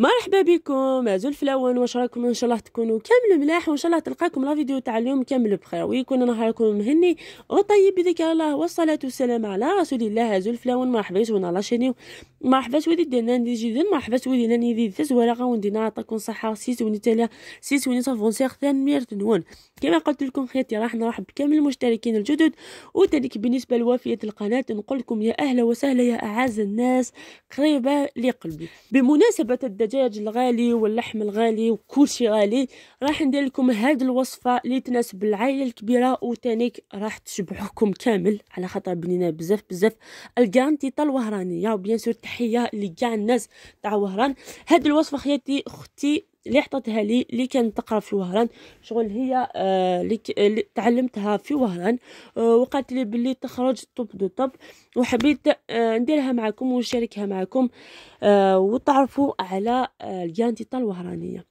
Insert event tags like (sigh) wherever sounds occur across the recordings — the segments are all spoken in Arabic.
مرحبا بكم زلف الاول واش راكم ان شاء الله تكونوا كامل ملاح وان شاء الله تلقاكم لا فيديو تاع اليوم كامل بخير ويكون نهاركم مهني وطيب بذكر الله والصلاه والسلام على رسول الله زلف الاول مرحبا بكم على شنو مرحبا ودي دينا ندي جدا مرحبا ودي ناني دي تزورقه وندي نعطيكم صحه سيس ونتالا سيس وني فونسيغ ثان مير كما قلت لكم خيتي راح نرحب بكامل المشتركين الجدد وتلك بالنسبه لوافيه القناه نقول لكم يا اهلا وسهلا يا اعز الناس قريبه لقلبي بمناسبه الدجاج الغالي واللحم الغالي شيء غالي راح ندير لكم هاد الوصفه اللي تناسب العائله الكبيره وتانيك راح تشبعكم كامل على خاطر بنينا بزاف بزاف الكانتيطه الوهرانيه وبيان سور تحيه لكاع الناس تاع وهران هاد الوصفه خياتي اختي اللي حطتها لي اللي كانت تقرا في وهران شغل هي اللي آه تعلمتها في وهران آه وقالت لي بلي تخرج طب دو طب وحبيت آه نديرها معكم ونشاركها معكم آه، وتعرفوا على آه، الجانتيطه الوهرانيه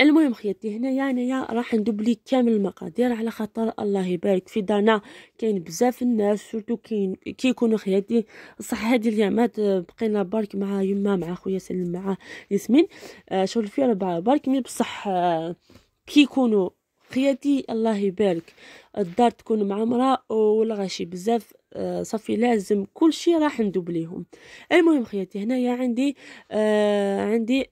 المهم خياتي هنايا يعني انايا راح ندوب لي كامل المقادير على خاطر الله يبارك في دانا كاين بزاف الناس سورتو كاين يكونوا خياتي صح هذه اليامات آه، بقينا برك مع يما مع خويا سلم مع ياسمين آه شغل ربع برك مي بصح آه يكونوا خياتي الله يبارك الدار تكون معمرة والغاشي بزاف آه، صافي لازم كل شيء راح ندوب ليهم المهم خياتي هنايا عندي آه، عندي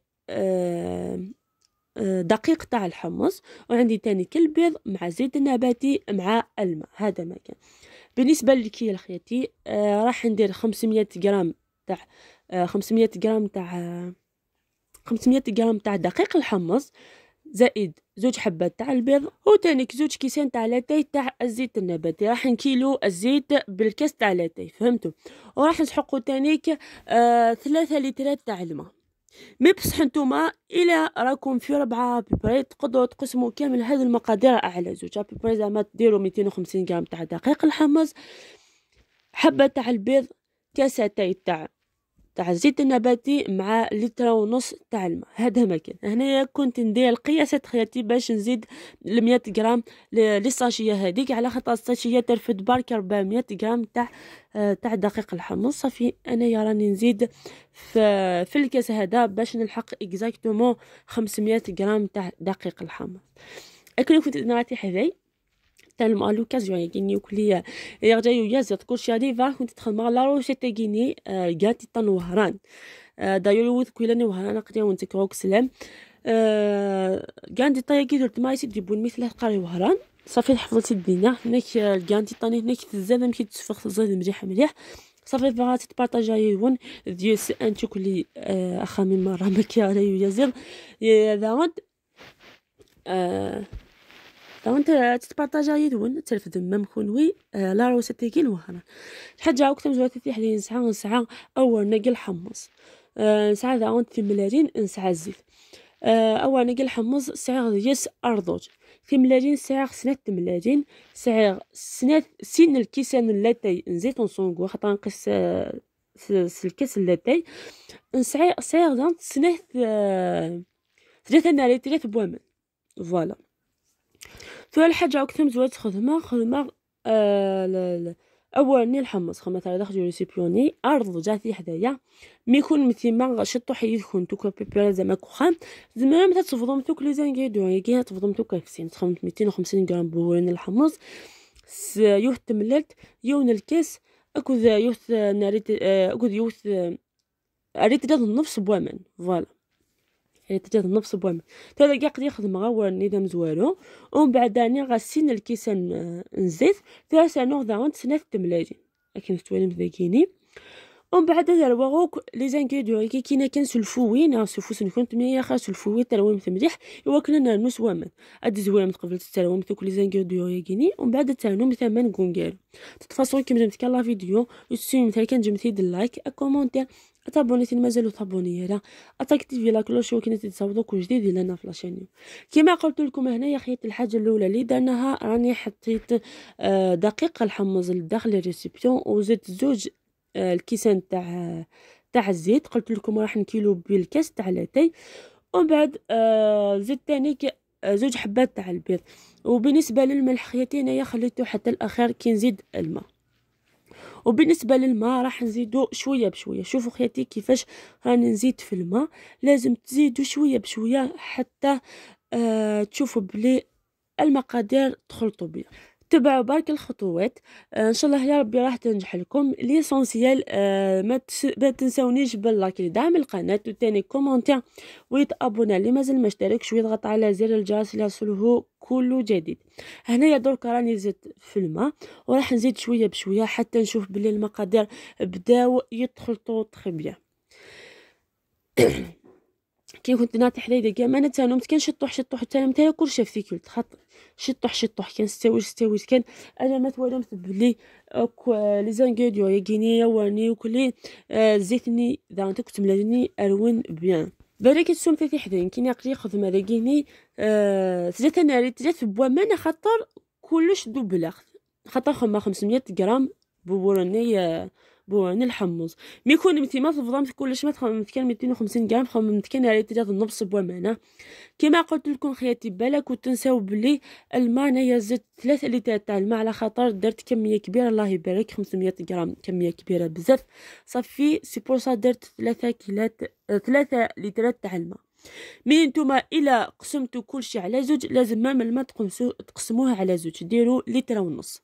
آه، دقيق تاع الحمص وعندي تاني بيض مع زيت النباتي مع الماء هذا ما كان بالنسبة لكي خياتي آه، راح ندير 500 غرام تاع 500 آه، غرام تاع 500 غرام تاع دقيق الحمص زائد زوج حبات تاع البيض وتانيك زوج كيسان تاع لاتاي تاع الزيت النباتي راح نكيلو الزيت بالكاس تاع لاتاي فهمتو وراح نسحقو تانيك آه ثلاثة لترات تاع الماء مي بصح نتوما الى راكم في ربعه بيبري تقدروا تقسموا كامل هذه المقادير على زوج بيبري زعما ديروا 250 غرام تاع دقيق الحمص حبه تاع البيض كاساتاي تاع تاع الزيت النباتي مع لتر ونص تاع الماء هذا ما كان هنايا كنت ندير القياسات خياتي باش نزيد ل 100 غرام للساشيه هذيك على خاطر الساشيه ترفد برك 400 غرام تاع آه، تاع دقيق الحمص صافي انايا راني نزيد في, في الكاس هذا باش نلحق اكزاكتومون 500 غرام تاع دقيق الحمص اكون كنت نراتي حذاي tellement à l'occasion. Il y a gagné au clé. Euh, il y a فا كنت تدخل مع لا روشي تيغيني جاتي تا نوهران دايور ود كويلاني وهران قديم وانت كروك سلام كان طايا كي درت ما يسيب بون مثل قاري وهران صافي حفظت الدنيا هناك كان طاني هناك تزاد مشيت تسفخ تزاد مليح مليح صافي فا تبارطاجي ون ديو سي ان تو كلي اخا من مرة مكي على ويا زاد يزيد داود دونك تتبارطاجا يدون تلفد مام كونوي آه، لا روسة تيكين وهران الحاجة عاوك تمزوها تتي حدين ساعة نسعة أول نقل حمص نسعة آه، ذا في ملارين نسعة الزيت آه، أول نقل حمص سعر يس أرضوج تملاجين سعر سنة تملاجين سعر سنة سن الكيسان اللاتاي نزيت نصونكو خاطر نقص الكيس اللاتاي نسعي سعر دانت سنة ثلاثة ناري ثلاثة بوامن فوالا ثم الحاجه وقت مزوات خدمه خدمه آه اولا الحمص خدمه مثلا داخل سيبيوني ارض جاتي حدايا مي يكون مثيما شطو يكون توكا ما زعما كوخام زعما مثلا تفضم توك لي زانغيدون كي تفضم توك فسين ميتين وخمسين غرام بورين الحمص سيوه تملت يون الكيس اكو ذا يوث ناريت اكو ذا يوث تجد النفس بوامن فوالا يعني إيه، تجاه بوام تالا كاع قد يخدم غا النظام زوالو ومن بعد داني غاسين الكيسان آه، نزيت ثلاثة نوغ داون سنات تملاجين لكن توالم ذاكيني ومن بعد دار واغوك لي زانغريديون كي كاينه كان سلفوين او سلفوس نكون تمنيا خا سلفوين تلويم تمليح يواكلنا نوس وامن اد قبل تقبل تلويم دوك لي زانغريديون كيني ومن بعد تانو مثمن كونغير تتفاصون كيما جبتك لا فيديو يسيم مثلا كان جمتي دلايك ا كومونتير تابونيتي مازالو تابوني هنا اتاكتيفي لا كلوش وكنا تتصاوبوا كل جديد لنا في لاشين كيما قلت لكم هنايا خيط الحاجه الاولى اللي درناها راني حطيت آه، دقيق الحمص لداخل الريسيبيون وزدت زوج آه، الكيسان تاع تاع الزيت قلت لكم راح نكيلو بالكاس تاع لاتاي ومن بعد آه، زدت ثاني زوج حبات تاع البيض وبالنسبه للملح خيطينا هنايا خليته حتى الاخير كي نزيد الماء وبالنسبه للماء راح نزيدو شويه بشويه شوفوا خياتي كيفاش راني نزيد في الماء لازم تزيدوا شويه بشويه حتى آه تشوفوا بلي المقادير تخلطوا بيها تبعوا برك الخطوات آه ان شاء الله يا ربي راح تنجح لكم ليسونسييل آه ما, ما تنساونيش باللايك دعم القناه وثاني كومونتير ويتابونا اللي مازال ما اشتركش ويضغط على زر الجرس ليصله كل جديد هنايا درك راني زدت في الماء وراح نزيد شويه بشويه حتى نشوف بلي المقادير بداو يدخل طوط خبيه (clears throat) كي كنت ناطح حدايا كاع انا تنمت كان شطوح شطوح تنمت كل كلشي في كل خط شطوح شطوح كان استويت استويت كان انا ما توالمت بلي لي زانغيديو يا يا واني وكلي آه، زيتني دانتك كنت ملادني اروين بيان بالك تسوم في حدين كي نقري خدمه داكيني أه تجات انا ريت تجات في بوامانه خطر كلش دوبلاغ خطر خما غرام بورني أه بوان الحمص مي كون متي ما تفضمت كلش ما تخمم كان 250 غرام خمم كان على اتجاه النبص بومانه كما قلت لكم خياتي بالك وتنساو بلي الماء هي زدت 3 لتر تاع الماء على خاطر درت كميه كبيره الله يبارك 500 غرام كميه كبيره بزاف صافي سي بور سا درت 3 كيلات 3 لترات تاع الماء مي نتوما الى قسمتو كلشي على زوج لازم ما من الماء تقسموه على زوج ديروا لتر ونص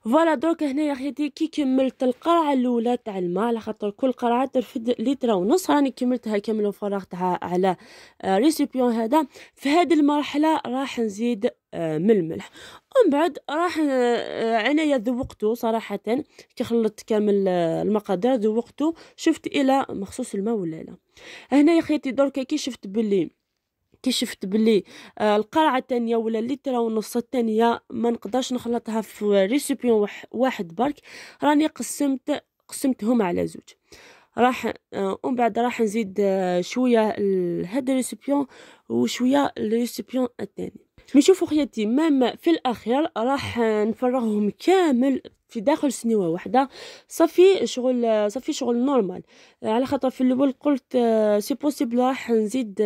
فوالا هنا هنايا خيتي كي كملت القرعه الاولى تاع الماء على خاطر كل قرعه ترفد لتر ونص راني كملتها كامل وفرغت على ريسيبيون آه، هذا في هذه المرحله راح نزيد آه، من الملح ومن بعد راح آه، عنايا ذوقته صراحة كي خلطت كامل المقادير ذوقته شفت الى مخصوص الماء ولا لا هنا يا خيتي دروك كي شفت باللي كي شفت بلي آه، القرعه الثانيه ولا اللتر ونص الثانيه ما نقدرش نخلطها في ريسيبيون واحد برك راني قسمت قسمتهم على زوج راح آه، ومن بعد راح نزيد آه، شويه لهاد ريسيبيون وشويه لريسيبيون الثاني نشوفو خياتي مام في الاخير راح نفرغهم كامل في داخل سنيوه واحده صافي شغل صافي شغل نورمال على خاطر في الاول قلت سي بوسيبل راح نزيد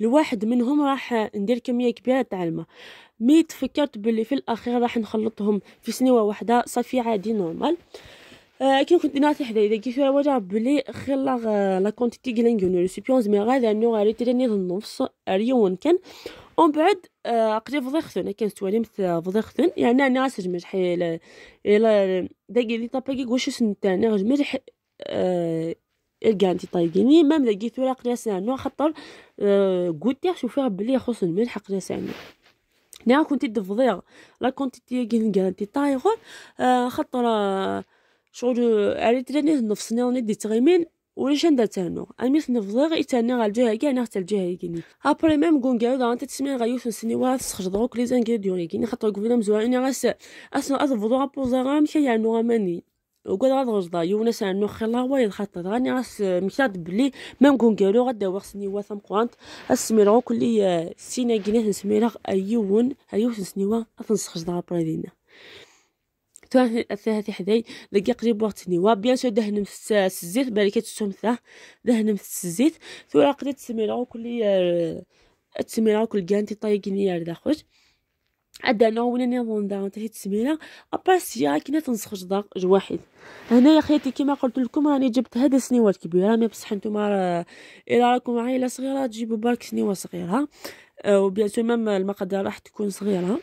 لواحد منهم راح ندير كميه كبيره تاع الماء مي تفكرت باللي في الاخير راح نخلطهم في سنوة واحده صافي عادي نورمال آه كي كنت ناصح حدا كي شويه وجع بلي خير لاغ لا كونتيتي كي لو سيبيونز مي غادا نو غادي تراني النص ريون كان ومن بعد قريب فضيختون كان سوالي مثل فضيختون يعني انا سجمج حي لا إلا داكي لي طاباكي واش سنتان غجمج كانتي طايقيني ما لقيتو ولا قرا سانو خاطر آه، قلت ليه شوفي بلي خص الملح قرا سانو نا كنت دفضيغ لا كنتي تيغين كانتي طايغون آه، خاطر آه، شغل عريت راني نفس نيوني ندي تغيمين ولاش عندها تانو اميس غي تاني غا الجهه كاع ناحت الجهه كيني ابري ميم كون كاع دا انت تسمي غا يوسف سني واه تسخرج دروك لي زانغيديون كيني خاطر كوفينا مزوانين غاس اصلا از فودو بوزا غا شي يعني ماني وقال غاد غزدا يونس انو خلا وايد خطط غاني راس آه، مشات بلي ما نكون قالو غدا وخصني واثم قوانت السميرو كلي آه، سينا جنيه نسميرا ايون ايوش سنيوا اتنسخ جدا بريدينا توان الثلاثة حداي لقى قريب وقت نيوا بيان سو دهنم آه، الزيت بركة السمثة دهنم الزيت ثورا قدت سميرا كلي تسميرا كل جانتي طايقني يا داخوش عندنا ولا نظام دا تحت تسميله اباسيا كنا تنسخج جو واحد هنايا خياتي كما قلت لكم راني جبت هذا السنيوات كبيره مي بصح نتوما الا راكم عائله صغيره تجيبوا برك سنيوه صغيره آه، وبيان سو ميم المقادير راح تكون صغيره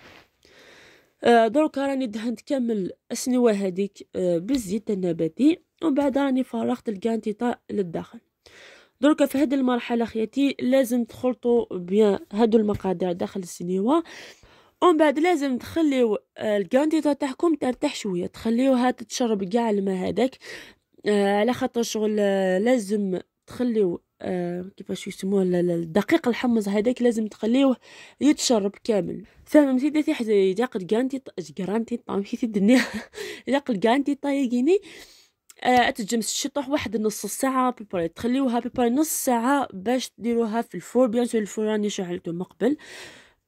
آه، دروك راني دهنت كامل السنيوه هذيك آه، بالزيت النباتي ومن بعد راني فرغت الكانتيطا للداخل دروك في هذه المرحله خياتي لازم تخلطوا بيان هادو المقادير داخل السنيوه ومن بعد لازم تخليو آه، الكانديدا تاعكم ترتاح شويه تخليوها تتشرب كاع الماء هذاك آه، على خاطر شغل آه، لازم تخليو كيفاش يسموه الدقيق الحمص هذاك لازم تخليوه يتشرب كامل فهمت سيدي تي حاجه يقد كانتي جرانتي في الدنيا يقد (laughs) كانتي طايقيني تجمس الشطح واحد نص ساعة بيباري تخليوها بيباري نص ساعة باش ديروها في الفور بيان سور الفور راني شعلته من قبل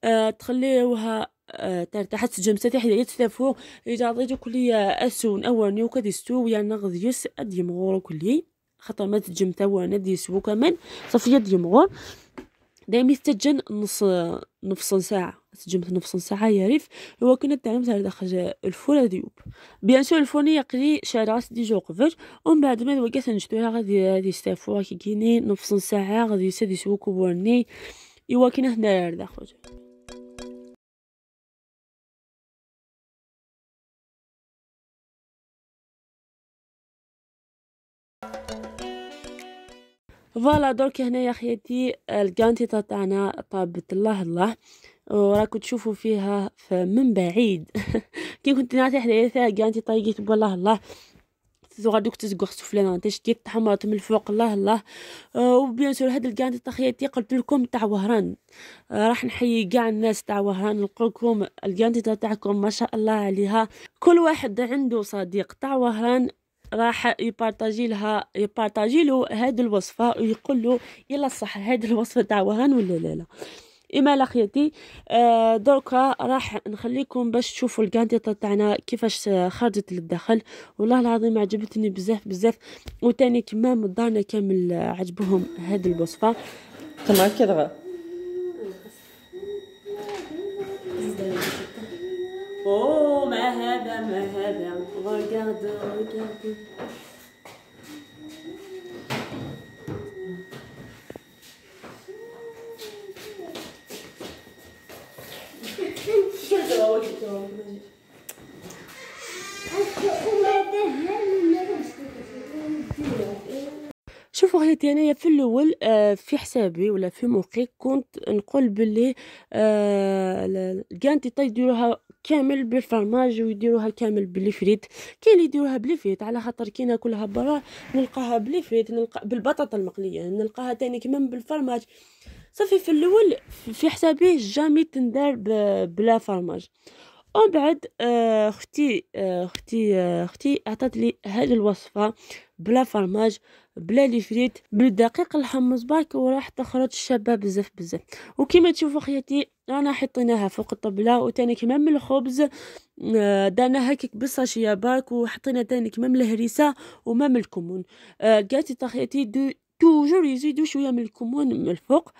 آه، تخليوها ترتاح تسجم ترتاح هي تسافو إذا عطيتو كلي أسون أواني وكاد ويا يعني يس أدي يمغور كلي خاطر ما تجم تواني أد سبو كمان صافي أدي مغور دايما يستجن نص نفس ساعة تجمت نفس ساعة يا ريف هو كنا تعلمت على داخل الفول ديوب بيان سور الفول يقري شارع دي جو قفج ومن بعد ما دوكا تنجدوها غادي غادي يستافو كي كيني نفس ساعة غادي يسد يسوق بورني يوا كنا هنا داخل فوالا درك هنا يا خياتي الكانتيتا تاعنا طابت الله الله وراكو تشوفوا فيها من بعيد (laughs) كي كنت نعطي حدايا فيها كانتيتا لقيت والله الله دوك تسقع السفلانة انت كي تحمرت من الفوق الله الله آه، وبيان سور هاد الكانت خياتي قلت لكم تاع وهران آه، راح نحيي كاع الناس تاع وهران نقولكم لكم تاعكم ما شاء الله عليها كل واحد عنده صديق تاع وهران راح يبارطاجي لها يبارطاجي له هذه الوصفه ويقول له يلا صح هذه الوصفه تاع وهان ولا لا لا اما لخيتي آه، دوكا راح نخليكم باش تشوفوا الكانتيطه تاعنا كيفاش آه، خرجت للداخل والله العظيم عجبتني بزاف بزاف وتاني كما من دارنا كامل آه، عجبهم هاد الوصفه كما كدغ او ما هذا ما هذا regarde, regarde. شوفوا هادي انايا في الاول آه، في حسابي ولا في موقعي كنت نقول باللي آه، الكانتي تيديروها كامل بالفرماج ويديروها كامل بالفريت كاين اللي يديروها بالفريت على خاطر كي ناكلها برا نلقاها بالفريت نلقى بالبطاطا المقليه نلقاها تاني كمان بالفرماج صافي في الاول في حسابي جامي تندار بلا فرماج ومن بعد آه، اختي آه، اختي آه، اختي عطات لي هذه الوصفه بلا فرماج بلا ليفريت بالدقيق الحمص باك وراح تخرج شابه بزاف بزاف وكما تشوفوا خياتي رانا حطيناها فوق الطبله وثاني كمان من الخبز آه، دانا هكاك بالصاشيه باك وحطينا ثاني كمان الهريسه وما من الكمون آه، قالتي تخياتي توجور يزيدوا شويه من الكمون من الفوق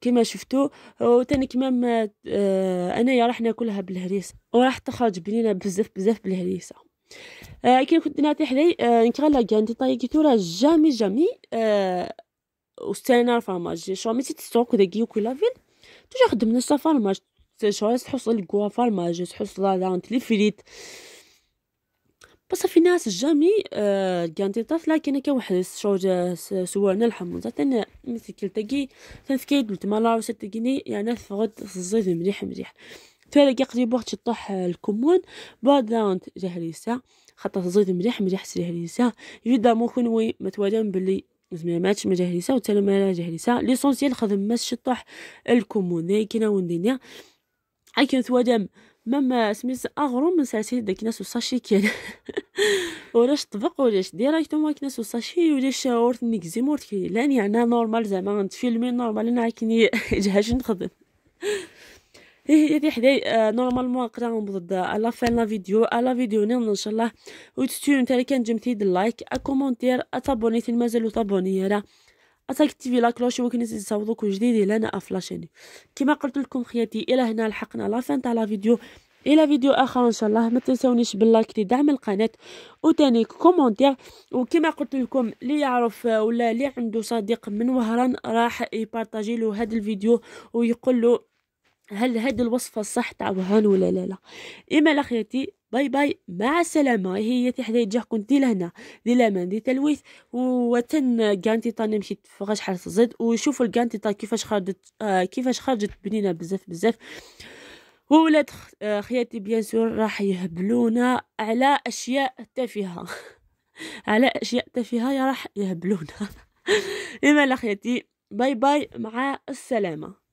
كما شفتو وثاني كمان آه، انايا راح ناكلها بالهريسه وراح تخرج بنينه بزاف بزاف بالهريسه آه، كي كنت نعطي حداي نتغلق كانت طاي تورا جامي جامي وستانا آه، فارماج شو ميتي تستوك داكي وكلا فين توجا خدمنا سا فارماج شو تحصل كوا فارماج تحصل على لي فريت بس في ناس جامي آه، كانت طفله كان كواحد شوج سوارنا كل تن مثل تلتقي مالا لتمالا وستقيني يعني فغد الزيت مليح مليح تلقى قريب وقت تطح الكمون بعد راوند جهريسه خاطر تزيد مليح مليح سليه ليسا جدا ممكن وي متوالم بلي زعما ماتش ما جهليسا و ما لا جهليسا ليسونسيال خدم ما شطح الكومون كينا وندينيا اكن ثوادم ماما سميس اغرو من ساسي داك ناس وصاشي كان (laughs) وراش طبق وراش ديريكت ما كناس وساشي ولاش ورث مورت كي لان يعني نورمال زعما نتفيلمي نورمال انا كني جهاش نخدم هي حداي نورمالمون قراهم على لا فان لا فيديو على فيديو ان شاء الله وتستون تاعي كان جمتي اللايك اكومونتير اتابوني تي مازالو تابوني راه اتاكتيفي لا كلوش وكني تتصاوبوا كل جديد لنا افلاشيني كما قلت لكم خياتي الى هنا لحقنا لا فان تاع لا فيديو الى فيديو اخر ان شاء الله ما تنسونيش باللايك لدعم القناه وتاني كومونتير وكما قلت لكم اللي يعرف آه، ولا اللي عنده صديق من وهران راح يبارطاجي له هذا الفيديو ويقول له هل هاد الوصفة صح تاع وهان ولا لا لا إما لخيتي باي باي مع السلامة هي تحدى جاكم دي لهنا دي لامان دي تلويث وتن قانتي طا نمشي فغاش حرس الزيت وشوفوا القانتي طا كيفاش خرجت آه كيفاش خرجت بنينة بزاف بزاف وولاد آه، خياتي بيان سور راح يهبلونا على أشياء تافهة (laughs) على أشياء تافهة راح يهبلونا (laughs) إما لخيتي باي باي مع السلامة